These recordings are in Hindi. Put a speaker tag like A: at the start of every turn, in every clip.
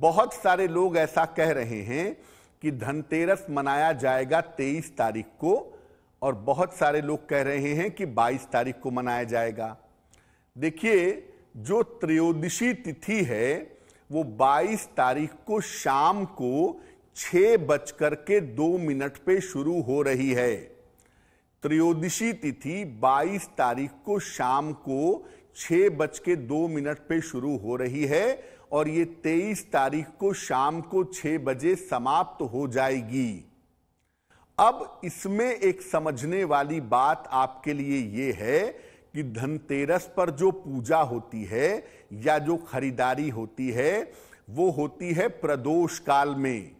A: बहुत सारे लोग ऐसा कह रहे हैं कि धनतेरस मनाया जाएगा 23 तारीख को और बहुत सारे लोग कह रहे हैं कि 22 तारीख को मनाया जाएगा देखिए जो त्रयोदशी तिथि है वो 22 तारीख को शाम को छह बजकर के दो मिनट पे शुरू हो रही है त्रयोदशी तिथि 22 तारीख को शाम को छह बज के दो मिनट पे शुरू हो रही है और ये तेईस तारीख को शाम को छह बजे समाप्त हो जाएगी अब इसमें एक समझने वाली बात आपके लिए ये है कि धनतेरस पर जो पूजा होती है या जो खरीदारी होती है वो होती है प्रदोष काल में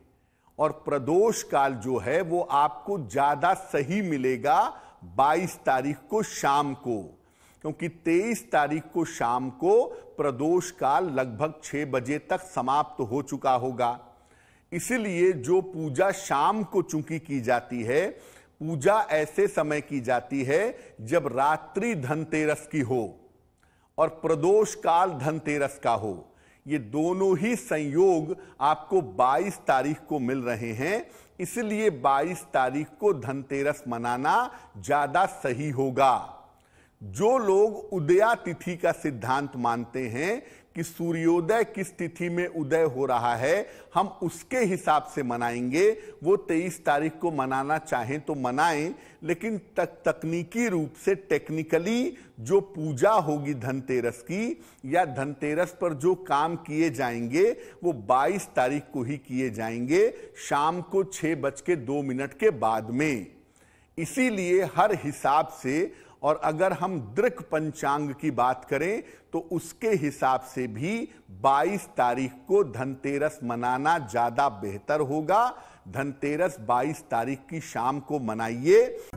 A: और प्रदोष काल जो है वो आपको ज्यादा सही मिलेगा 22 तारीख को शाम को क्योंकि 23 तारीख को शाम को प्रदोष काल लगभग 6 बजे तक समाप्त हो चुका होगा इसलिए जो पूजा शाम को चूंकि की जाती है पूजा ऐसे समय की जाती है जब रात्रि धनतेरस की हो और प्रदोष काल धनतेरस का हो ये दोनों ही संयोग आपको 22 तारीख को मिल रहे हैं इसलिए 22 तारीख को धनतेरस मनाना ज्यादा सही होगा जो लोग उदया तिथि का सिद्धांत मानते हैं कि सूर्योदय किस तिथि में उदय हो रहा है हम उसके हिसाब से मनाएंगे वो 23 तारीख को मनाना चाहें तो मनाएं लेकिन तक तकनीकी रूप से टेक्निकली जो पूजा होगी धनतेरस की या धनतेरस पर जो काम किए जाएंगे वो 22 तारीख को ही किए जाएंगे शाम को छः बज के दो मिनट के बाद में इसीलिए हर हिसाब से और अगर हम दृक पंचांग की बात करें तो उसके हिसाब से भी 22 तारीख को धनतेरस मनाना ज्यादा बेहतर होगा धनतेरस 22 तारीख की शाम को मनाइए